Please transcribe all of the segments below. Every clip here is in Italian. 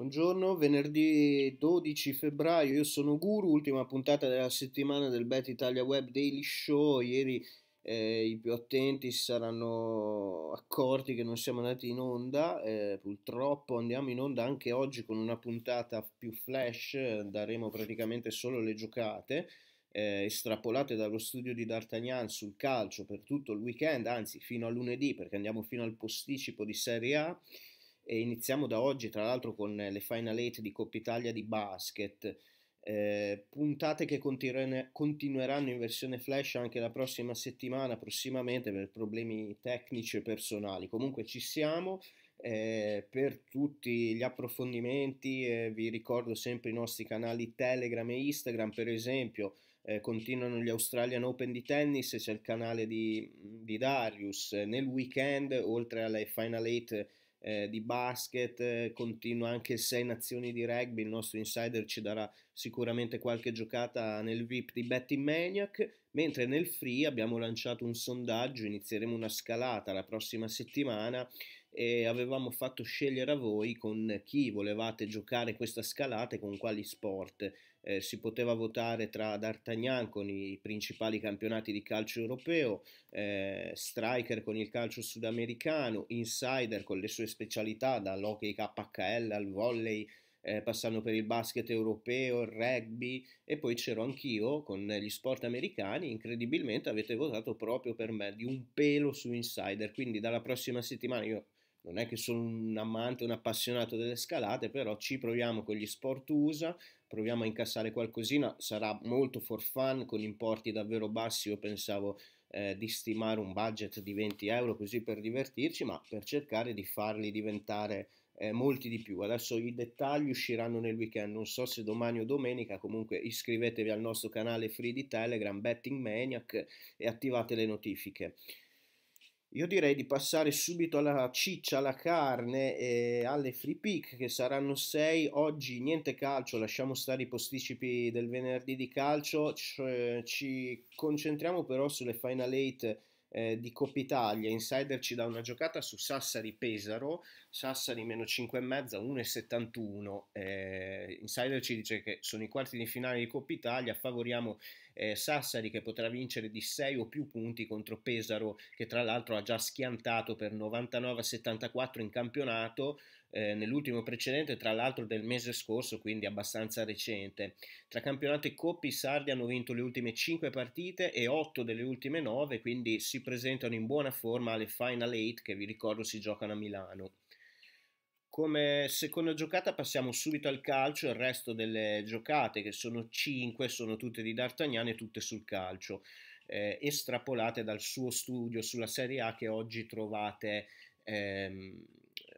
Buongiorno, venerdì 12 febbraio, io sono Guru, ultima puntata della settimana del Bet Italia Web Daily Show. Ieri eh, i più attenti si saranno accorti che non siamo andati in onda, eh, purtroppo andiamo in onda anche oggi con una puntata più flash, daremo praticamente solo le giocate. Eh, estrapolate dallo studio di D'Artagnan sul calcio per tutto il weekend, anzi fino a lunedì perché andiamo fino al posticipo di Serie A e iniziamo da oggi, tra l'altro, con le Final 8 di Coppa Italia di basket. Eh, puntate che continueranno in versione flash anche la prossima settimana, prossimamente per problemi tecnici e personali. Comunque ci siamo. Eh, per tutti gli approfondimenti eh, vi ricordo sempre i nostri canali Telegram e Instagram, per esempio eh, continuano gli Australian Open di tennis, c'è il canale di, di Darius. Nel weekend, oltre alle Final 8 eh, di basket, eh, continua anche sei nazioni di rugby, il nostro insider ci darà sicuramente qualche giocata nel VIP di Betty Maniac, mentre nel free abbiamo lanciato un sondaggio, inizieremo una scalata la prossima settimana e avevamo fatto scegliere a voi con chi volevate giocare questa scalata e con quali sport eh, si poteva votare tra D'Artagnan con i principali campionati di calcio europeo, eh, Striker con il calcio sudamericano, Insider con le sue specialità dall'hockey KHL al volley, eh, passando per il basket europeo, il rugby e poi c'ero anch'io con gli sport americani. Incredibilmente avete votato proprio per me di un pelo su Insider, quindi dalla prossima settimana io non è che sono un amante, un appassionato delle scalate, però ci proviamo con gli sport USA, proviamo a incassare qualcosina, sarà molto for fun con importi davvero bassi, io pensavo eh, di stimare un budget di 20 euro così per divertirci, ma per cercare di farli diventare eh, molti di più. Adesso i dettagli usciranno nel weekend, non so se domani o domenica, comunque iscrivetevi al nostro canale free di Telegram, Betting Maniac, e attivate le notifiche. Io direi di passare subito alla ciccia, alla carne e alle free pick che saranno 6. Oggi niente calcio, lasciamo stare i posticipi del venerdì di calcio, ci eh, concentriamo però sulle Final 8 eh, di Coppa Italia. Insider ci dà una giocata su Sassari Pesaro, Sassari meno 5,5, 1,71. Eh, Insider ci dice che sono i quarti di finale di Coppa Italia, favoriamo eh, Sassari che potrà vincere di 6 o più punti contro Pesaro che tra l'altro ha già schiantato per 99-74 in campionato eh, nell'ultimo precedente tra l'altro del mese scorso quindi abbastanza recente. Tra campionato e coppi i sardi hanno vinto le ultime 5 partite e 8 delle ultime 9 quindi si presentano in buona forma alle Final 8 che vi ricordo si giocano a Milano. Come seconda giocata passiamo subito al calcio, il resto delle giocate, che sono 5, sono tutte di D'Artagnan e tutte sul calcio, eh, estrapolate dal suo studio sulla Serie A che oggi trovate, ehm,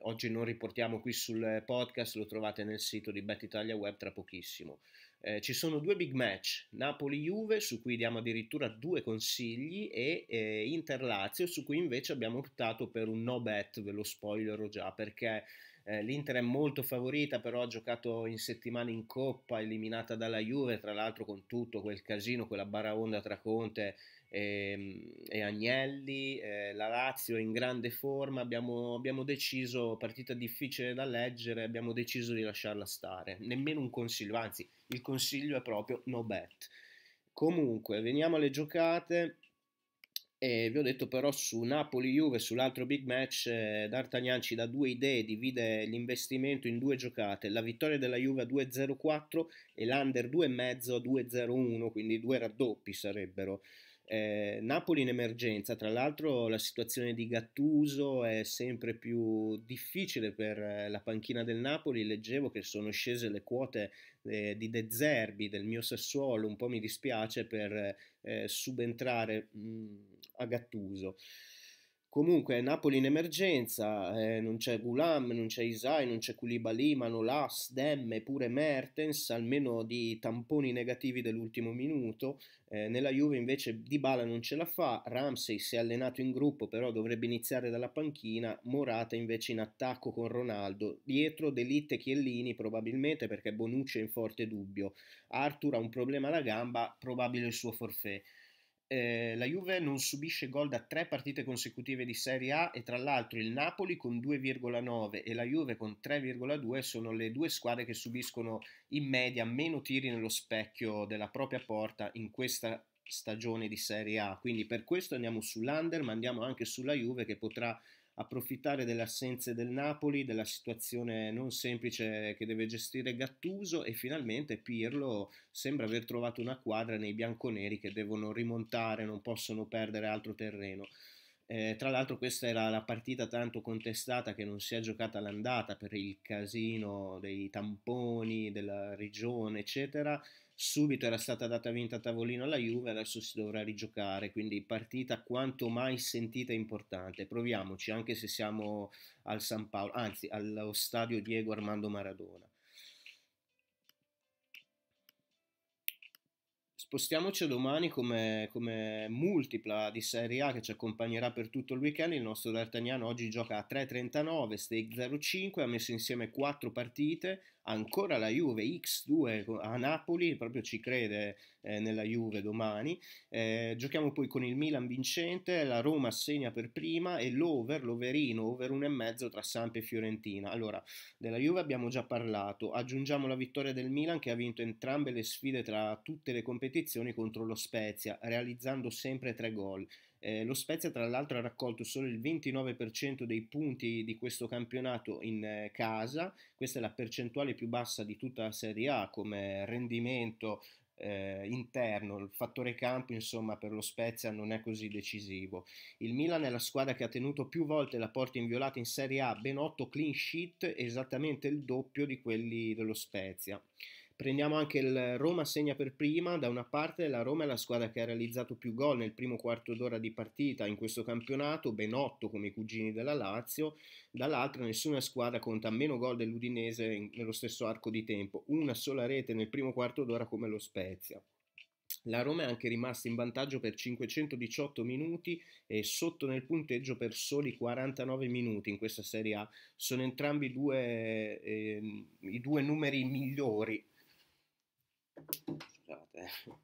oggi non riportiamo qui sul podcast, lo trovate nel sito di Bet Italia Web tra pochissimo. Eh, ci sono due big match, Napoli-Juve, su cui diamo addirittura due consigli, e eh, Inter-Lazio, su cui invece abbiamo optato per un no bet, ve lo spoilerò già, perché eh, L'Inter è molto favorita, però ha giocato in settimana in Coppa, eliminata dalla Juve, tra l'altro con tutto quel casino, quella baraonda tra Conte e, ehm, e Agnelli. Eh, la Lazio è in grande forma, abbiamo, abbiamo deciso, partita difficile da leggere, abbiamo deciso di lasciarla stare. Nemmeno un consiglio, anzi il consiglio è proprio no bet. Comunque, veniamo alle giocate e vi ho detto però su Napoli-Juve, sull'altro big match, eh, D'Artagnan ci dà due idee, divide l'investimento in due giocate, la vittoria della Juve a 2-0-4 e l'under 2,5 a 2-0-1, quindi due raddoppi sarebbero. Eh, Napoli in emergenza, tra l'altro la situazione di Gattuso è sempre più difficile per eh, la panchina del Napoli, leggevo che sono scese le quote eh, di De Zerbi, del mio Sassuolo, un po' mi dispiace per eh, subentrare... Mh, mm, a Gattuso. Comunque Napoli in emergenza, eh, non c'è Gulam, non c'è Isai, non c'è Koulibaly, Manolas, Demme, pure Mertens, almeno di tamponi negativi dell'ultimo minuto. Eh, nella Juve invece Dybala non ce la fa, Ramsey si è allenato in gruppo però dovrebbe iniziare dalla panchina, Morata invece in attacco con Ronaldo, dietro Delitte e Chiellini probabilmente perché Bonucci è in forte dubbio, Arthur ha un problema alla gamba, probabile il suo forfè eh, la Juve non subisce gol da tre partite consecutive di Serie A e tra l'altro il Napoli con 2,9 e la Juve con 3,2 sono le due squadre che subiscono in media meno tiri nello specchio della propria porta in questa stagione di Serie A. Quindi per questo andiamo sull'Under, ma andiamo anche sulla Juve che potrà approfittare delle assenze del Napoli, della situazione non semplice che deve gestire Gattuso e finalmente Pirlo sembra aver trovato una quadra nei bianconeri che devono rimontare, non possono perdere altro terreno. Eh, tra l'altro questa era la partita tanto contestata che non si è giocata l'andata per il casino dei tamponi, della regione, eccetera subito era stata data vinta a tavolino alla Juve, adesso si dovrà rigiocare, quindi partita quanto mai sentita importante. Proviamoci, anche se siamo al San Paolo, anzi allo stadio Diego Armando Maradona. Spostiamoci a domani come, come, multipla di Serie A che ci accompagnerà per tutto il weekend. Il nostro D'Artagnan oggi gioca a 3.39, stake 05, ha messo insieme quattro partite, ancora la Juve X2 a Napoli, proprio ci crede eh, nella Juve domani. Eh, giochiamo poi con il Milan vincente, la Roma segna per prima e l'over, l'overino, over 1,5 tra Samp e Fiorentina. Allora, della Juve abbiamo già parlato, aggiungiamo la vittoria del Milan che ha vinto entrambe le sfide tra tutte le competizioni competizione contro lo Spezia, realizzando sempre tre gol. Eh, lo Spezia tra l'altro ha raccolto solo il 29% dei punti di questo campionato in eh, casa, questa è la percentuale più bassa di tutta la Serie A come rendimento eh, interno, il fattore campo insomma per lo Spezia non è così decisivo. Il Milan è la squadra che ha tenuto più volte la porta inviolata in Serie A, ben 8 clean sheet, esattamente il doppio di quelli dello Spezia. Prendiamo anche il Roma segna per prima, da una parte la Roma è la squadra che ha realizzato più gol nel primo quarto d'ora di partita in questo campionato, ben 8 come i cugini della Lazio, dall'altra nessuna squadra conta meno gol dell'Udinese nello stesso arco di tempo, una sola rete nel primo quarto d'ora come lo Spezia. La Roma è anche rimasta in vantaggio per 518 minuti e sotto nel punteggio per soli 49 minuti in questa Serie A. Sono entrambi due, eh, i due numeri migliori Scusate, eh.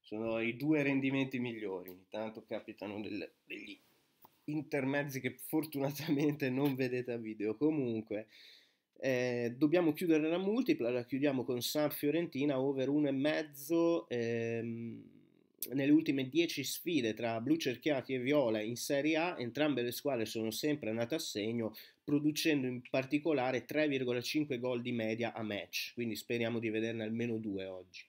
sono i due rendimenti migliori. Ogni tanto capitano del, degli intermezzi che fortunatamente non vedete a video. Comunque, eh, dobbiamo chiudere la multipla, la chiudiamo con San Fiorentina over 1,5. Ehm, nelle ultime 10 sfide tra blu cerchiati e viola in Serie A, entrambe le squadre sono sempre andate a segno, producendo in particolare 3,5 gol di media a match, quindi speriamo di vederne almeno due oggi.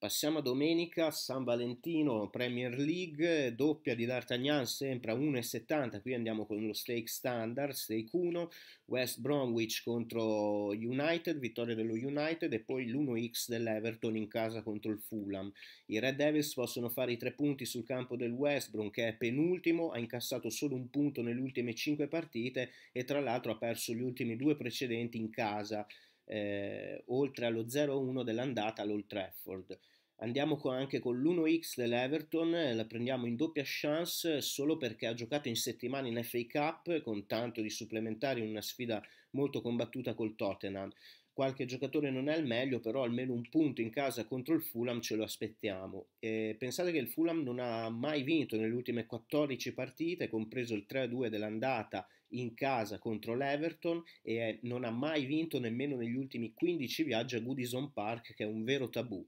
Passiamo a domenica, San Valentino, Premier League, doppia di D'Artagnan, sempre a 1,70, qui andiamo con lo stake standard, stake 1, West Bromwich contro United, vittoria dello United e poi l'1x dell'Everton in casa contro il Fulham. I Red Devils possono fare i tre punti sul campo del West Brom che è penultimo, ha incassato solo un punto nelle ultime 5 partite e tra l'altro ha perso gli ultimi due precedenti in casa eh, oltre allo 0-1 dell'andata all'Old Trafford. Andiamo con, anche con l'1x dell'Everton, eh, la prendiamo in doppia chance solo perché ha giocato in settimana in FA Cup con tanto di supplementari, in una sfida molto combattuta col Tottenham qualche giocatore non è al meglio, però almeno un punto in casa contro il Fulham ce lo aspettiamo. E pensate che il Fulham non ha mai vinto nelle ultime 14 partite, compreso il 3-2 dell'andata in casa contro l'Everton e non ha mai vinto nemmeno negli ultimi 15 viaggi a Goodison Park, che è un vero tabù.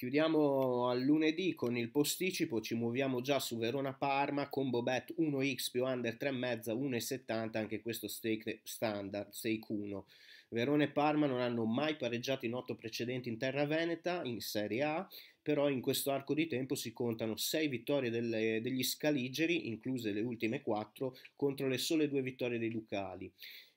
Chiudiamo a lunedì con il posticipo, ci muoviamo già su Verona-Parma, combo bet 1x più under 3,5, 1,70, anche questo stake standard, stake 1. Verona e Parma non hanno mai pareggiato in otto precedenti in terra veneta, in Serie A, però in questo arco di tempo si contano 6 vittorie delle, degli scaligeri, incluse le ultime 4, contro le sole 2 vittorie dei ducali.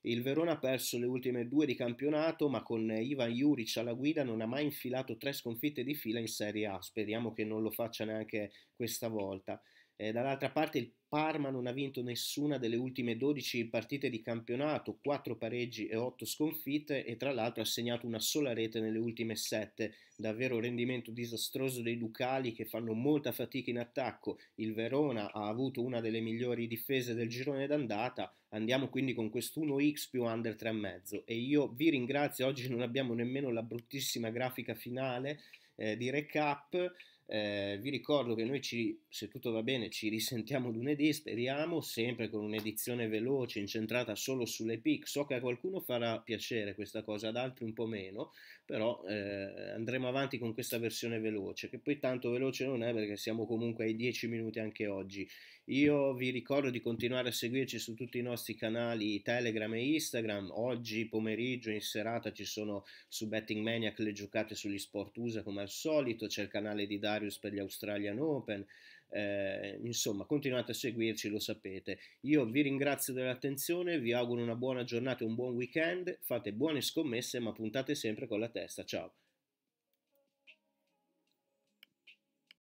Il Verona ha perso le ultime due di campionato, ma con Ivan Juric alla guida non ha mai infilato tre sconfitte di fila in Serie A. Speriamo che non lo faccia neanche questa volta. Eh, dall'altra parte il Parma non ha vinto nessuna delle ultime 12 partite di campionato, 4 pareggi e 8 sconfitte e tra l'altro ha segnato una sola rete nelle ultime 7, davvero rendimento disastroso dei Ducali che fanno molta fatica in attacco, il Verona ha avuto una delle migliori difese del girone d'andata, andiamo quindi con questo 1 x più under 3,5 e io vi ringrazio, oggi non abbiamo nemmeno la bruttissima grafica finale eh, di recap, eh, vi ricordo che noi, ci, se tutto va bene, ci risentiamo lunedì, speriamo, sempre con un'edizione veloce, incentrata solo sulle PIC. So che a qualcuno farà piacere questa cosa, ad altri un po' meno, però eh, andremo avanti con questa versione veloce, che poi tanto veloce non è perché siamo comunque ai 10 minuti anche oggi. Io vi ricordo di continuare a seguirci su tutti i nostri canali Telegram e Instagram. Oggi pomeriggio in serata ci sono su Betting Maniac le giocate sugli sport USA come al solito, c'è il canale di Darius per gli Australian Open. Eh, insomma, continuate a seguirci, lo sapete. Io vi ringrazio dell'attenzione, vi auguro una buona giornata e un buon weekend. Fate buone scommesse, ma puntate sempre con la testa. Ciao.